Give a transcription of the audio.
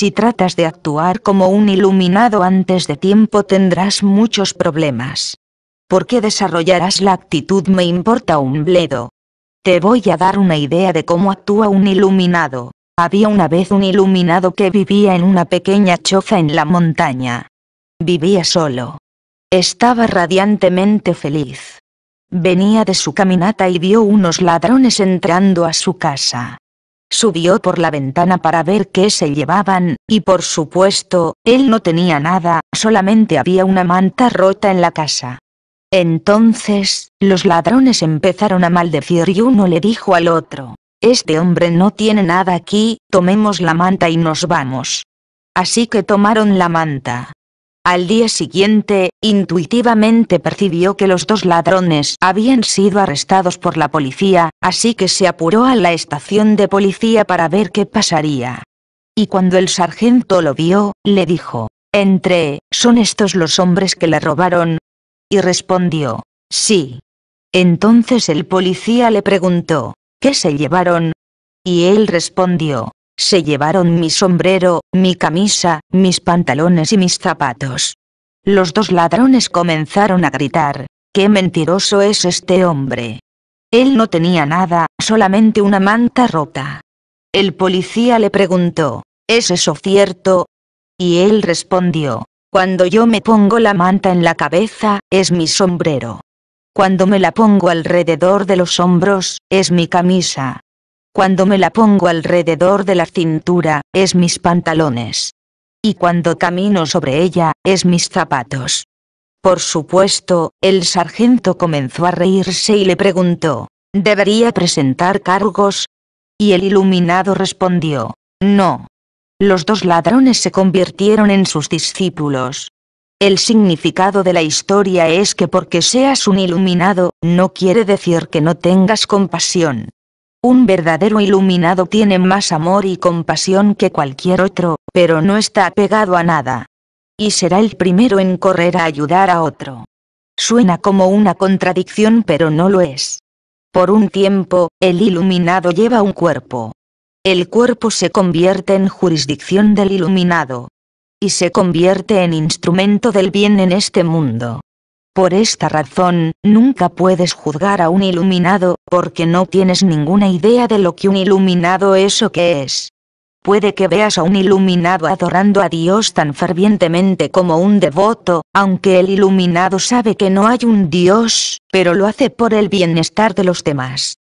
Si tratas de actuar como un iluminado antes de tiempo tendrás muchos problemas. ¿Por qué desarrollarás la actitud me importa un bledo? Te voy a dar una idea de cómo actúa un iluminado. Había una vez un iluminado que vivía en una pequeña choza en la montaña. Vivía solo. Estaba radiantemente feliz. Venía de su caminata y vio unos ladrones entrando a su casa. Subió por la ventana para ver qué se llevaban, y por supuesto, él no tenía nada, solamente había una manta rota en la casa. Entonces, los ladrones empezaron a maldecir y uno le dijo al otro, Este hombre no tiene nada aquí, tomemos la manta y nos vamos. Así que tomaron la manta, al día siguiente, intuitivamente percibió que los dos ladrones habían sido arrestados por la policía, así que se apuró a la estación de policía para ver qué pasaría. Y cuando el sargento lo vio, le dijo, entre, ¿son estos los hombres que le robaron? Y respondió, sí. Entonces el policía le preguntó, ¿qué se llevaron? Y él respondió, se llevaron mi sombrero, mi camisa, mis pantalones y mis zapatos. Los dos ladrones comenzaron a gritar, ¡qué mentiroso es este hombre! Él no tenía nada, solamente una manta rota. El policía le preguntó, ¿es eso cierto? Y él respondió, cuando yo me pongo la manta en la cabeza, es mi sombrero. Cuando me la pongo alrededor de los hombros, es mi camisa. Cuando me la pongo alrededor de la cintura, es mis pantalones. Y cuando camino sobre ella, es mis zapatos. Por supuesto, el sargento comenzó a reírse y le preguntó, ¿debería presentar cargos? Y el iluminado respondió, no. Los dos ladrones se convirtieron en sus discípulos. El significado de la historia es que porque seas un iluminado, no quiere decir que no tengas compasión. Un verdadero iluminado tiene más amor y compasión que cualquier otro, pero no está apegado a nada. Y será el primero en correr a ayudar a otro. Suena como una contradicción pero no lo es. Por un tiempo, el iluminado lleva un cuerpo. El cuerpo se convierte en jurisdicción del iluminado. Y se convierte en instrumento del bien en este mundo. Por esta razón, nunca puedes juzgar a un iluminado, porque no tienes ninguna idea de lo que un iluminado es o qué es. Puede que veas a un iluminado adorando a Dios tan fervientemente como un devoto, aunque el iluminado sabe que no hay un Dios, pero lo hace por el bienestar de los demás.